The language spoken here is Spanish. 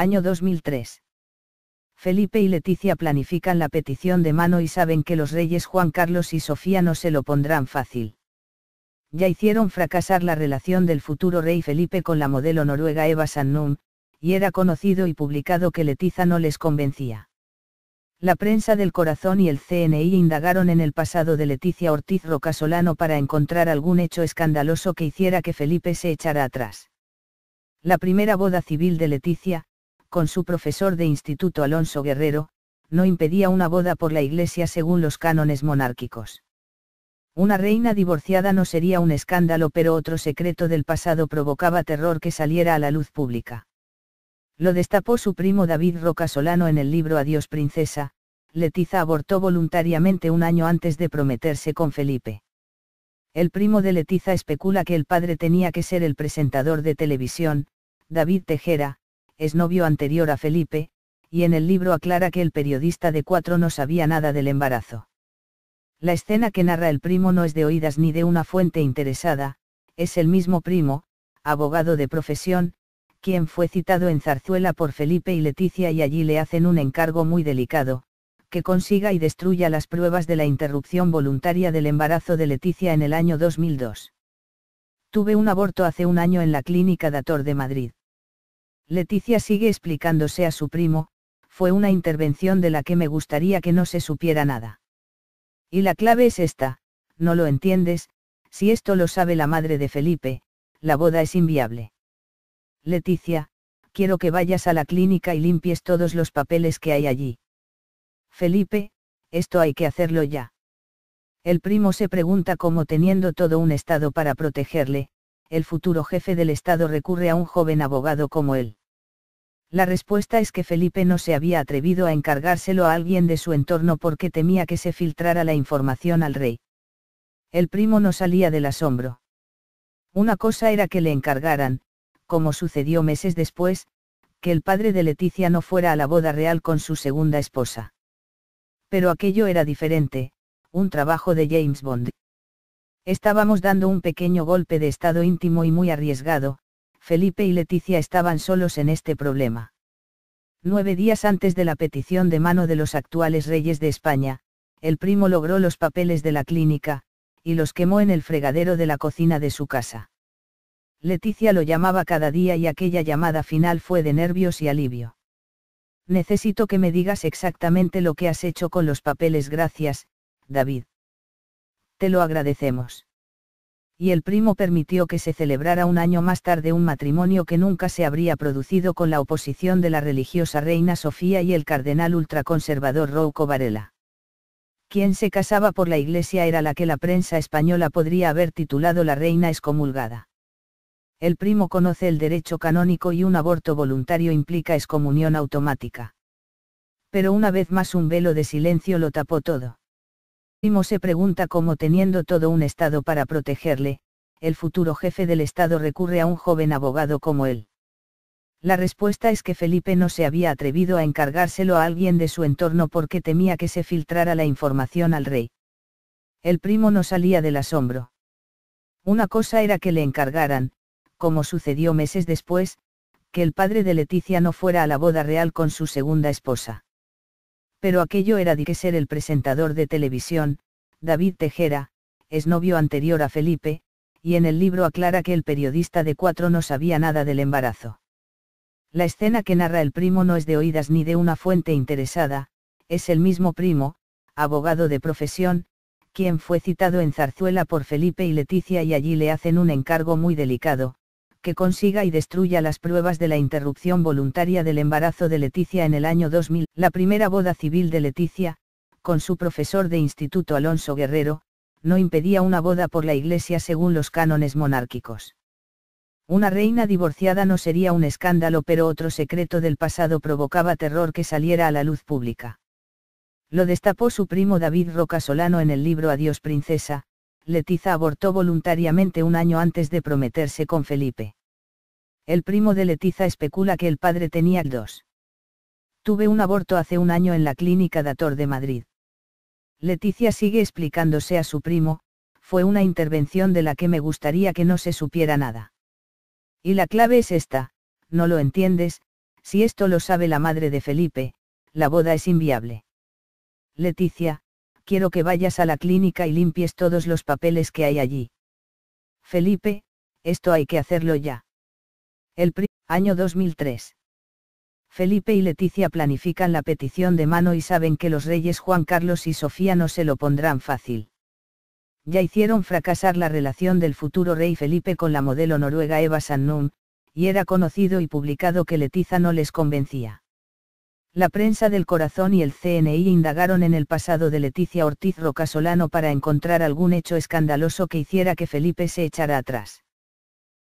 Año 2003. Felipe y Leticia planifican la petición de mano y saben que los reyes Juan Carlos y Sofía no se lo pondrán fácil. Ya hicieron fracasar la relación del futuro rey Felipe con la modelo noruega Eva Sannum, y era conocido y publicado que Letiza no les convencía. La prensa del corazón y el CNI indagaron en el pasado de Leticia Ortiz Rocasolano para encontrar algún hecho escandaloso que hiciera que Felipe se echara atrás. La primera boda civil de Leticia, con su profesor de instituto Alonso Guerrero, no impedía una boda por la Iglesia según los cánones monárquicos. Una reina divorciada no sería un escándalo, pero otro secreto del pasado provocaba terror que saliera a la luz pública. Lo destapó su primo David Roca Solano en el libro Adiós Princesa, Letiza abortó voluntariamente un año antes de prometerse con Felipe. El primo de Letiza especula que el padre tenía que ser el presentador de televisión, David Tejera, es novio anterior a Felipe, y en el libro aclara que el periodista de Cuatro no sabía nada del embarazo. La escena que narra el primo no es de oídas ni de una fuente interesada, es el mismo primo, abogado de profesión, quien fue citado en Zarzuela por Felipe y Leticia y allí le hacen un encargo muy delicado, que consiga y destruya las pruebas de la interrupción voluntaria del embarazo de Leticia en el año 2002. Tuve un aborto hace un año en la clínica Dator de Madrid. Leticia sigue explicándose a su primo, fue una intervención de la que me gustaría que no se supiera nada. Y la clave es esta, no lo entiendes, si esto lo sabe la madre de Felipe, la boda es inviable. Leticia, quiero que vayas a la clínica y limpies todos los papeles que hay allí. Felipe, esto hay que hacerlo ya. El primo se pregunta cómo teniendo todo un Estado para protegerle, el futuro jefe del Estado recurre a un joven abogado como él. La respuesta es que Felipe no se había atrevido a encargárselo a alguien de su entorno porque temía que se filtrara la información al rey. El primo no salía del asombro. Una cosa era que le encargaran, como sucedió meses después, que el padre de Leticia no fuera a la boda real con su segunda esposa. Pero aquello era diferente, un trabajo de James Bond. Estábamos dando un pequeño golpe de estado íntimo y muy arriesgado, Felipe y Leticia estaban solos en este problema. Nueve días antes de la petición de mano de los actuales reyes de España, el primo logró los papeles de la clínica, y los quemó en el fregadero de la cocina de su casa. Leticia lo llamaba cada día y aquella llamada final fue de nervios y alivio. Necesito que me digas exactamente lo que has hecho con los papeles, gracias, David. Te lo agradecemos y el primo permitió que se celebrara un año más tarde un matrimonio que nunca se habría producido con la oposición de la religiosa reina Sofía y el cardenal ultraconservador Rouco Varela. Quien se casaba por la iglesia era la que la prensa española podría haber titulado la reina excomulgada. El primo conoce el derecho canónico y un aborto voluntario implica excomunión automática. Pero una vez más un velo de silencio lo tapó todo. Primo se pregunta cómo teniendo todo un Estado para protegerle, el futuro jefe del Estado recurre a un joven abogado como él. La respuesta es que Felipe no se había atrevido a encargárselo a alguien de su entorno porque temía que se filtrara la información al rey. El primo no salía del asombro. Una cosa era que le encargaran, como sucedió meses después, que el padre de Leticia no fuera a la boda real con su segunda esposa. Pero aquello era de que ser el presentador de televisión, David Tejera, es novio anterior a Felipe, y en el libro aclara que el periodista de cuatro no sabía nada del embarazo. La escena que narra el primo no es de oídas ni de una fuente interesada, es el mismo primo, abogado de profesión, quien fue citado en Zarzuela por Felipe y Leticia y allí le hacen un encargo muy delicado, que consiga y destruya las pruebas de la interrupción voluntaria del embarazo de Leticia en el año 2000, la primera boda civil de Leticia, con su profesor de instituto Alonso Guerrero, no impedía una boda por la Iglesia según los cánones monárquicos. Una reina divorciada no sería un escándalo, pero otro secreto del pasado provocaba terror que saliera a la luz pública. Lo destapó su primo David Roca Solano en el libro Adiós Princesa, Letiza abortó voluntariamente un año antes de prometerse con Felipe. El primo de Letiza especula que el padre tenía dos. Tuve un aborto hace un año en la clínica Dator de Madrid. Leticia sigue explicándose a su primo, fue una intervención de la que me gustaría que no se supiera nada. Y la clave es esta, no lo entiendes, si esto lo sabe la madre de Felipe, la boda es inviable. Leticia, quiero que vayas a la clínica y limpies todos los papeles que hay allí. Felipe, esto hay que hacerlo ya. El año 2003. Felipe y Leticia planifican la petición de mano y saben que los reyes Juan Carlos y Sofía no se lo pondrán fácil. Ya hicieron fracasar la relación del futuro rey Felipe con la modelo noruega Eva Sannum, y era conocido y publicado que Letiza no les convencía. La prensa del corazón y el CNI indagaron en el pasado de Leticia Ortiz Rocasolano para encontrar algún hecho escandaloso que hiciera que Felipe se echara atrás.